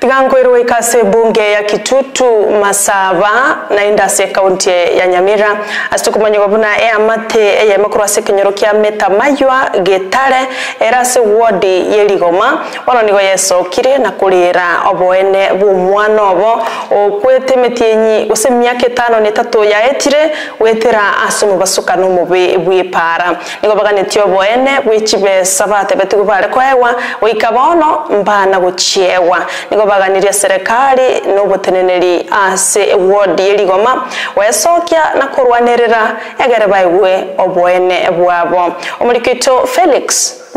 tikankhwero ikhase bunge ya kitutu masava na indasi kaunti ya nyamira asitukumanya kwavona eamathe eyaimakuru ase ekenyoro meta maywa gitare era ase wodi yeligoma ononigo yesokire na kurira oboene bumwana obo okwete emiti enyi gose emiaka etano na etatu yaetire gwetira ase mubasuka nomobe bwipara nigo baganeti oboene bwa echibesa batebetigu barekoewa goika bono mbana gochiewa nigo kubaganiria serikali nubutineneri ase ah, ward rigoma wecokia na kurwanirira egere baigue obwene bwabo omurikitu felix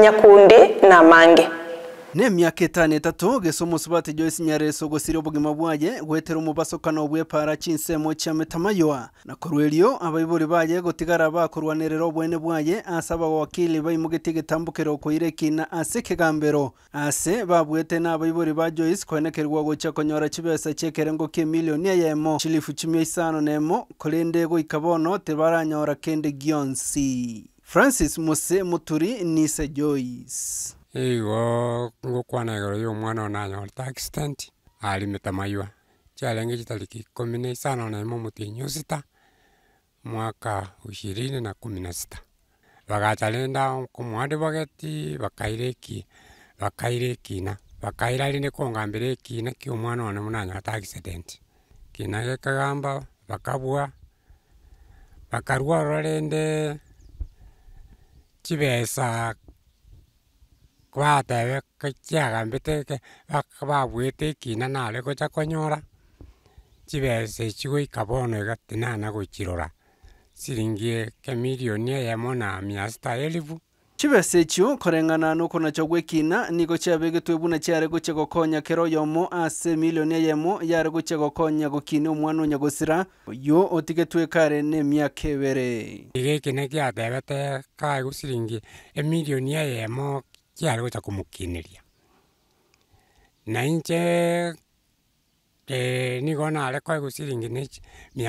nyakundi na mange miaka etano etatu gese omosobati joyce nyareso ogosire obogima bwaye gwetera omobasokano bwa epara chinsemo chia metamayoa na erio abaibori baye gotigara bakorwanerera obwene bwaye ase abawakili baimogete egetambukero koira kina ase ekegambero ase babwete na abaibori ba joyce koenekerwa gocha konyora chibesa chia ekerengo kia emilioni eyemo chilifu chimia isano nemo korende goika bono tebaranyora kende gionsi francis mose muturi nise joyce igo ngokwanegera ya omwana one anyorete accident arimete maiwa chiarenge chitariki ikomi na isano na ime omotinyusita mwaka ishirini na kumi na sita bagacha renda komwande bageti bakaira eki bakaira ekina bakaira rinde kongambera ekina kia omwana one buna accident kina gekagamba bakabua bakarwarora rende chibesa kwatebe chiagambete iga baka babwate na nare gocha konyora chibesa echi goika bono iga gochirora siringi ekemilioni eyemo na mia sita elifu chibesa echio nkoreng'ana na okonacha goekina nigo chiabegetwe buna chiare gocha gokonya kero yomo ase emilioni eyemo yare gocha gokonya gokina omwana onya gosira otike otigetwe kare na emiaka ebere iga eki na kiatebete kaigu siringi emilioni eyemo kiarä gå ca na inche nigo nigona arekwa egu siringi ni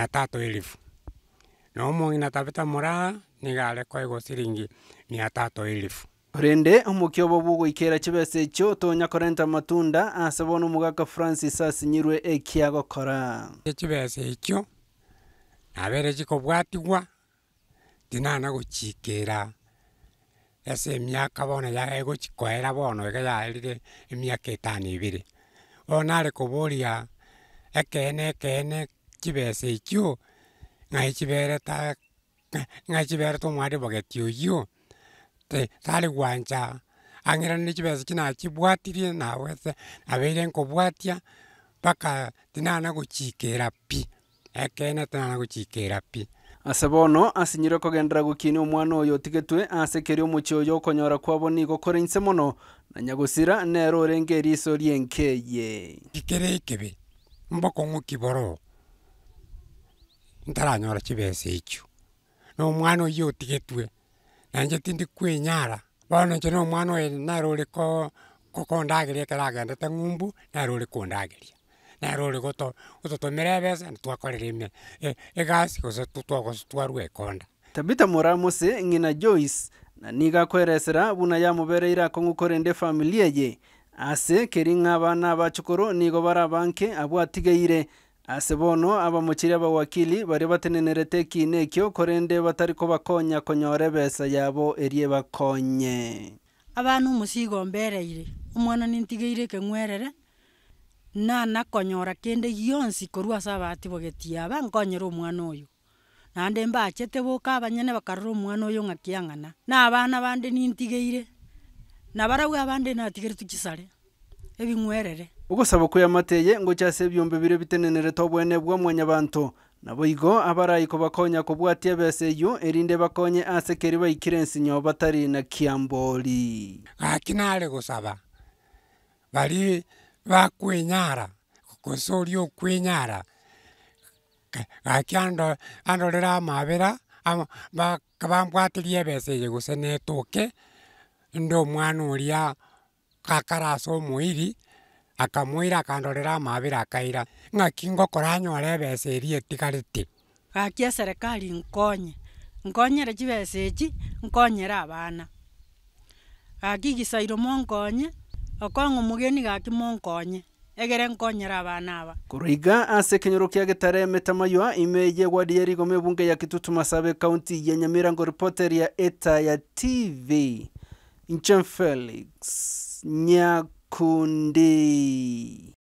na omong'ina tabeta moraa nigarekwa egu siringi mia tatu elifu orende omokia obo bwogoikera chibesa echio otonya korenta matunda ase bono omogaka francis asinyirwe ekia gokora echibesa ekio nabere chikobwatiwa tinana gochikera ase emiaka bono yago egochikoera bono iga yaerire emiaka etano ebere, bono nare koboria ekeene ekene chibesa echio ng'ai chibereta ng'ai chibereta omwari bogeti oyio, te tare gwancha ang'eranire chibesa chi nachibwatirie nago ase abeire nkobwatia mpaka tinana nagochikera pi, ekeene tina nagochikera pi ase bono asinyire kogendera gokinia omwana oyo otigetwe asekeri omochie oyo okonyora kwabo nigo korense mono na nyagusira nero orenge eriso rienkeeye gikere ekebe mbokong'uki boroo ntaranyora chibesa echio na omwana oyo otigetwe nanje tindi kwenyara bono inche na omwana oyo naro ore ko kokondaageria ekero agendete ng'umbu naro ore kondageria na rå goto tå tå mä re mbeca nä twakorä rä mia ägaci gå twagå konda tabita se ng'ina joyce na nigakweresera buna ngukore nde familia ye ase keri ng'abana abachukuru nigo bara banke abwatigeire ase bono abamochiri abawakili bari batenenerete ekina ekio korende ko bakonya konyora ebesa yabo erie bakonye abana omusigo mbereire umwana nintigeire kenwerere na konyora kende gionsi korwa ase abahati bogetia ba nkonyera omwana oyo naende mbachete boka abanyene bakarora omwana oyo ng'aki na abana bande nintigeire na barabwo abande natigeretwe chisare ebing'werere ogosaba koyama eye ngocha ase ebiombe bire bitenenerete obwene bwa mwanyabanto nabo igo abarai kobakonya kobwatia ebesa eywo erinde bakonye ase keri baikire ensinyo batari na kiambori gaki nare gosaba bari ba kwenyara gosoria okwenyara gaki ando andorera amabera amo baka bambwateria ebesa eye gose netoke nde omwana oria gakara ase omoiri akamoira akandorera amabera akaira ng'aki ngokora anyora ebesa eria etigarete gaki eserekari nkonye nkonyere chibesa echi nkonyere abana gaki gisairo monkonye okong' omogeni gaki monkonye egere nkonyera abana aba korwaiga ase ekenyoro kia getare emete amaywa ime yegwadi yarigoma ebunge ya kitutu masabe county ya nyamirango reporter ya eta ya tv nchen felix nyakundi